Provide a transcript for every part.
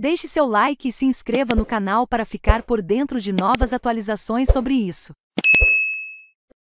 Deixe seu like e se inscreva no canal para ficar por dentro de novas atualizações sobre isso.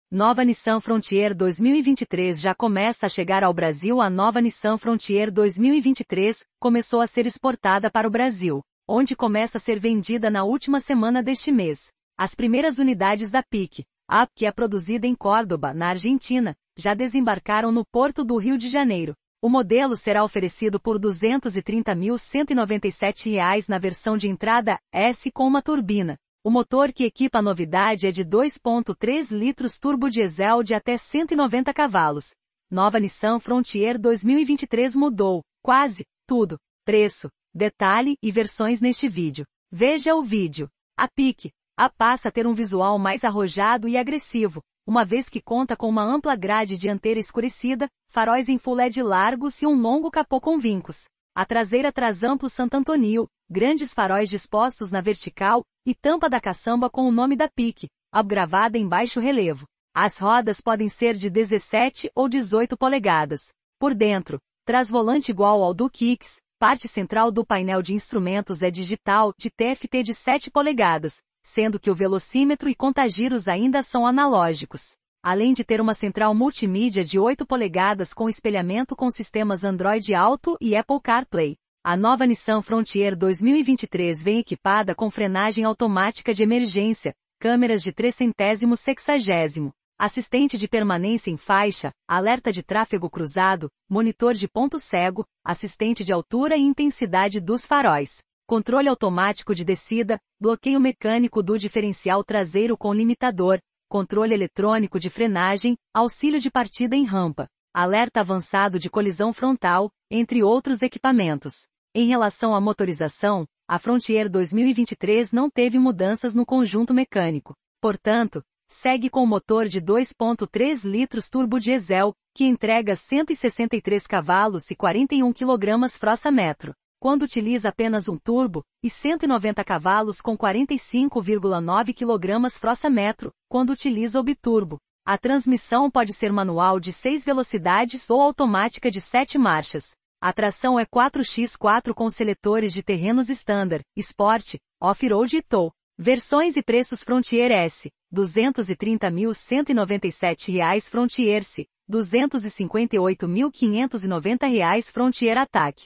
Nova Nissan Frontier 2023 já começa a chegar ao Brasil. A nova Nissan Frontier 2023 começou a ser exportada para o Brasil, onde começa a ser vendida na última semana deste mês. As primeiras unidades da PIC, a que é produzida em Córdoba, na Argentina, já desembarcaram no porto do Rio de Janeiro, o modelo será oferecido por R$ 230.197 na versão de entrada S com uma turbina. O motor que equipa a novidade é de 2.3 litros turbo diesel de até 190 cavalos. Nova Nissan Frontier 2023 mudou, quase, tudo. Preço, detalhe e versões neste vídeo. Veja o vídeo. A pique. A passa a ter um visual mais arrojado e agressivo, uma vez que conta com uma ampla grade dianteira escurecida, faróis em full LED largos e um longo capô com vincos. A traseira traz amplo Santo Antônio, grandes faróis dispostos na vertical, e tampa da caçamba com o nome da pique, abgravada em baixo relevo. As rodas podem ser de 17 ou 18 polegadas. Por dentro, traz volante igual ao do Kicks, parte central do painel de instrumentos é digital, de TFT de 7 polegadas, sendo que o velocímetro e contagiros ainda são analógicos. Além de ter uma central multimídia de 8 polegadas com espelhamento com sistemas Android Auto e Apple CarPlay, a nova Nissan Frontier 2023 vem equipada com frenagem automática de emergência, câmeras de 3 centésimo sexagésimo, assistente de permanência em faixa, alerta de tráfego cruzado, monitor de ponto cego, assistente de altura e intensidade dos faróis, controle automático de descida, bloqueio mecânico do diferencial traseiro com limitador, controle eletrônico de frenagem, auxílio de partida em rampa, alerta avançado de colisão frontal, entre outros equipamentos. Em relação à motorização, a Frontier 2023 não teve mudanças no conjunto mecânico. Portanto, segue com o motor de 2.3 litros turbo diesel, que entrega 163 cavalos e 41 kg frossa metro quando utiliza apenas um turbo, e 190 cavalos com 45,9 kg frossa-metro, quando utiliza o biturbo. A transmissão pode ser manual de 6 velocidades ou automática de 7 marchas. A tração é 4x4 com seletores de terrenos standard, sport, off-road e tow. Versões e preços Frontier S, R$ 230.197 Frontier C, R$ 258.590 Frontier Attack.